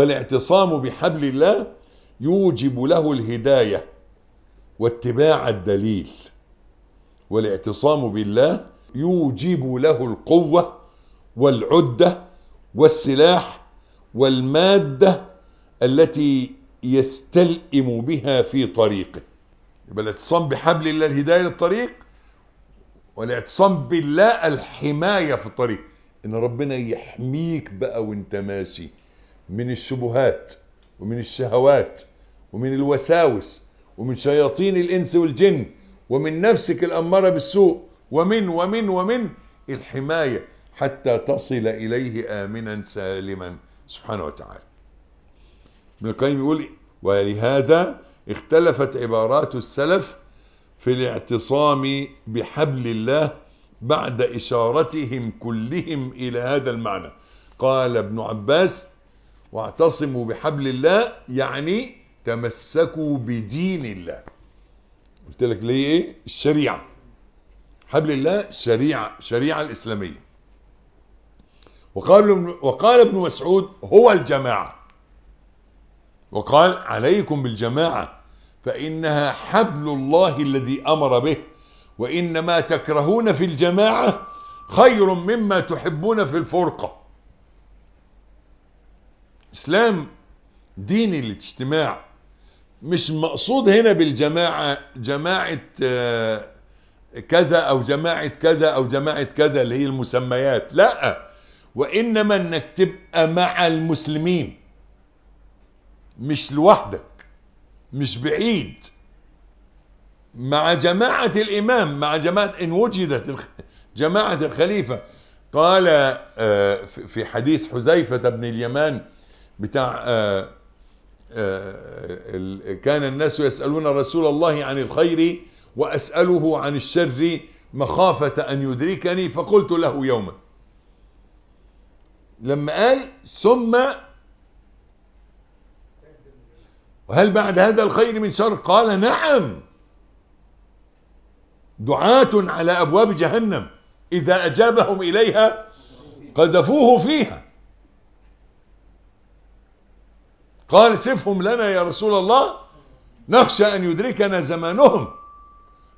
فالاعتصام بحبل الله يوجب له الهدايه واتباع الدليل والاعتصام بالله يوجب له القوه والعده والسلاح والماده التي يستلئم بها في طريقه يبقى الاعتصام بحبل الله الهدايه للطريق والاعتصام بالله الحمايه في الطريق ان ربنا يحميك بقى وانت ماشي من الشبهات ومن الشهوات ومن الوساوس ومن شياطين الإنس والجن ومن نفسك الأمارة بالسوء ومن ومن ومن الحماية حتى تصل إليه آمنا سالما سبحانه وتعالى ابن القيم يقول ولهذا اختلفت عبارات السلف في الاعتصام بحبل الله بعد إشارتهم كلهم إلى هذا المعنى قال ابن عباس واعتصموا بحبل الله يعني تمسكوا بدين الله قلت لك ليه ايه الشريعه حبل الله شريعه شريعه الاسلاميه وقال وقال ابن مسعود هو الجماعه وقال عليكم بالجماعه فانها حبل الله الذي امر به وإنما تكرهون في الجماعه خير مما تحبون في الفرقه اسلام ديني الاجتماع مش مقصود هنا بالجماعه جماعه آه، كذا او جماعه كذا او جماعه كذا اللي هي المسميات لا وانما انك تبقى مع المسلمين مش لوحدك مش بعيد مع جماعه الامام مع جماعه ان وجدت جماعه الخليفه قال آه، في حديث حذيفه بن اليمان بتاع آآ آه، آآ آه، كان الناس يسألون رسول الله عن الخير وأسأله عن الشر مخافة أن يدركني فقلت له يوما لما قال ثم وهل بعد هذا الخير من شر قال نعم دعاة على أبواب جهنم إذا أجابهم إليها قذفوه فيها قال سفهم لنا يا رسول الله نخشى أن يدركنا زمانهم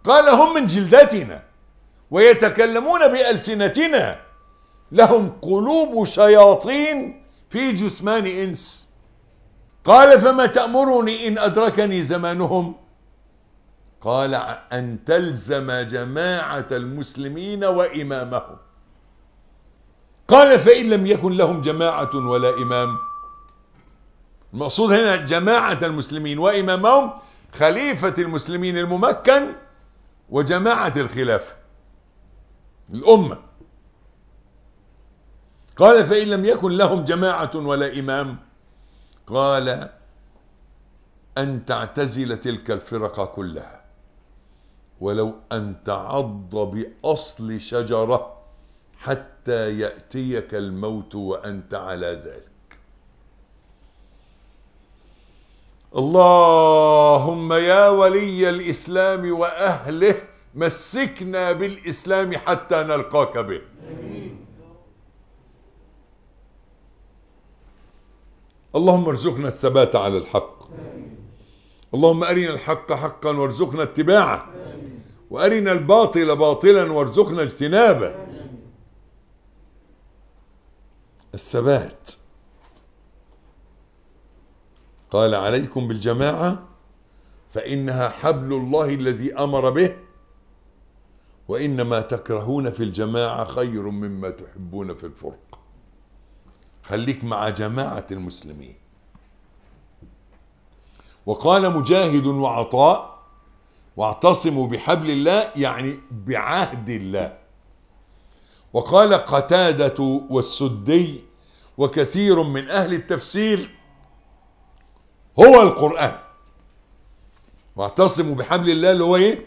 قال هم من جلدتنا ويتكلمون بألسنتنا لهم قلوب شياطين في جثمان إنس قال فما تأمرني إن أدركني زمانهم قال أن تلزم جماعة المسلمين وإمامهم قال فإن لم يكن لهم جماعة ولا إمام المقصود هنا جماعة المسلمين وإمامهم خليفة المسلمين الممكن وجماعة الخلافة الأمة قال فإن لم يكن لهم جماعة ولا إمام قال أن تعتزل تلك الفرقة كلها ولو أن تعض بأصل شجرة حتى يأتيك الموت وأنت على ذلك اللهم يا ولي الإسلام وأهله مسكنا بالإسلام حتى نلقاك به اللهم ارزقنا الثبات على الحق اللهم أرنا الحق حقا وارزقنا اتباعه وأرنا الباطل باطلا وارزقنا اجتنابه الثبات قال عليكم بالجماعة فإنها حبل الله الذي أمر به وإنما تكرهون في الجماعة خير مما تحبون في الفرق خليك مع جماعة المسلمين وقال مجاهد وعطاء واعتصموا بحبل الله يعني بعهد الله وقال قتادة والسدي وكثير من أهل التفسير هو القرآن واعتصموا بحبل الله اللي هو ايه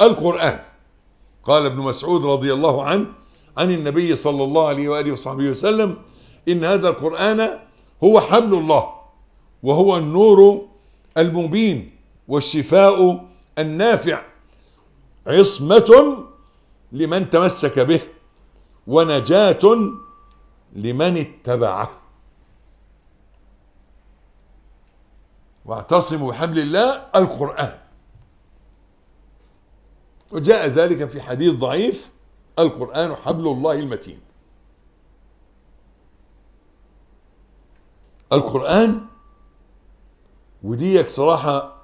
القرآن قال ابن مسعود رضي الله عنه عن النبي صلى الله عليه وآله وصحبه وسلم إن هذا القرآن هو حبل الله وهو النور المبين والشفاء النافع عصمة لمن تمسك به ونجاة لمن اتبعه واعتصموا بحبل الله القرآن وجاء ذلك في حديث ضعيف القرآن حبل الله المتين القرآن وديك صراحة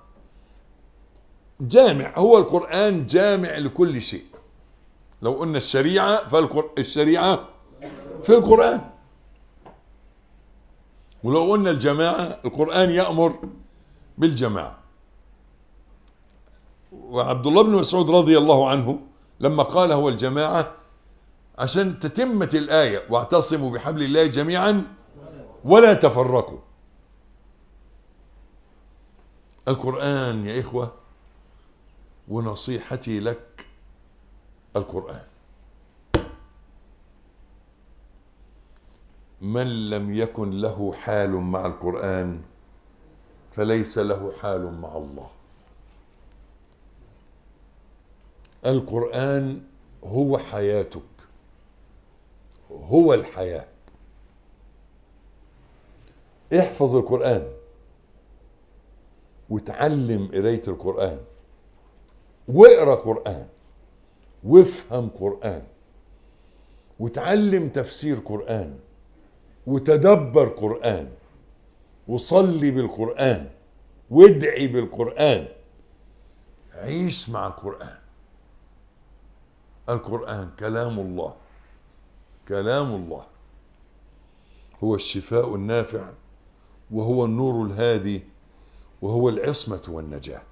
جامع هو القرآن جامع لكل شيء لو قلنا الشريعة فالشريعة في القرآن ولو قلنا الجماعة القرآن يأمر بالجماعة وعبد الله بن مسعود رضي الله عنه لما قال هو الجماعة عشان تتمة الآية واعتصموا بحبل الله جميعا ولا تفرقوا القرآن يا إخوة ونصيحتي لك القرآن من لم يكن له حال مع القرآن فليس له حال مع الله القرآن هو حياتك هو الحياة احفظ القرآن وتعلم قراية القرآن واقرا قرآن وافهم قرآن وتعلم تفسير قرآن وتدبر قرآن وصلي بالقرآن وادعي بالقرآن عيش مع القرآن القرآن كلام الله كلام الله هو الشفاء النافع وهو النور الهادي وهو العصمة والنجاة